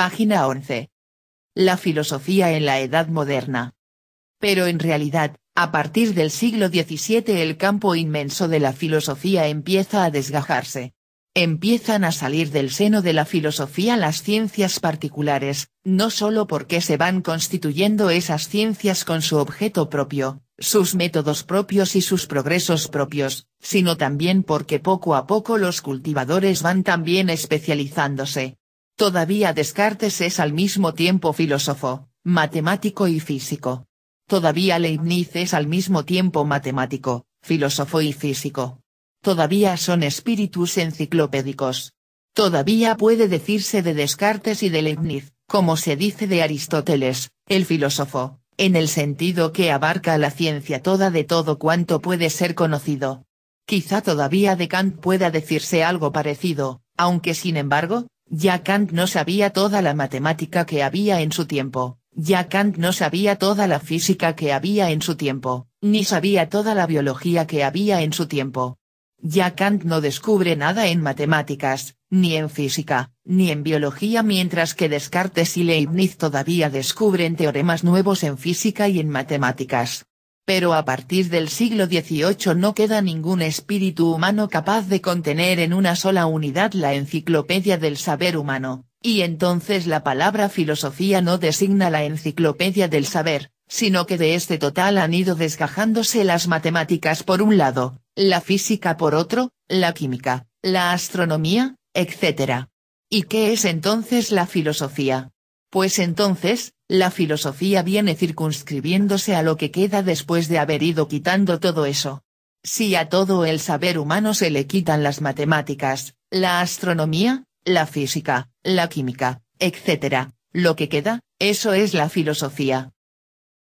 Página 11. La filosofía en la Edad Moderna. Pero en realidad, a partir del siglo XVII el campo inmenso de la filosofía empieza a desgajarse. Empiezan a salir del seno de la filosofía las ciencias particulares, no solo porque se van constituyendo esas ciencias con su objeto propio, sus métodos propios y sus progresos propios, sino también porque poco a poco los cultivadores van también especializándose, Todavía Descartes es al mismo tiempo filósofo, matemático y físico. Todavía Leibniz es al mismo tiempo matemático, filósofo y físico. Todavía son espíritus enciclopédicos. Todavía puede decirse de Descartes y de Leibniz, como se dice de Aristóteles, el filósofo, en el sentido que abarca la ciencia toda de todo cuanto puede ser conocido. Quizá todavía de Kant pueda decirse algo parecido, aunque sin embargo, ya Kant no sabía toda la matemática que había en su tiempo, ya Kant no sabía toda la física que había en su tiempo, ni sabía toda la biología que había en su tiempo. Ya Kant no descubre nada en matemáticas, ni en física, ni en biología mientras que Descartes y Leibniz todavía descubren teoremas nuevos en física y en matemáticas pero a partir del siglo XVIII no queda ningún espíritu humano capaz de contener en una sola unidad la enciclopedia del saber humano, y entonces la palabra filosofía no designa la enciclopedia del saber, sino que de este total han ido desgajándose las matemáticas por un lado, la física por otro, la química, la astronomía, etc. ¿Y qué es entonces la filosofía? pues entonces, la filosofía viene circunscribiéndose a lo que queda después de haber ido quitando todo eso. Si a todo el saber humano se le quitan las matemáticas, la astronomía, la física, la química, etc., lo que queda, eso es la filosofía.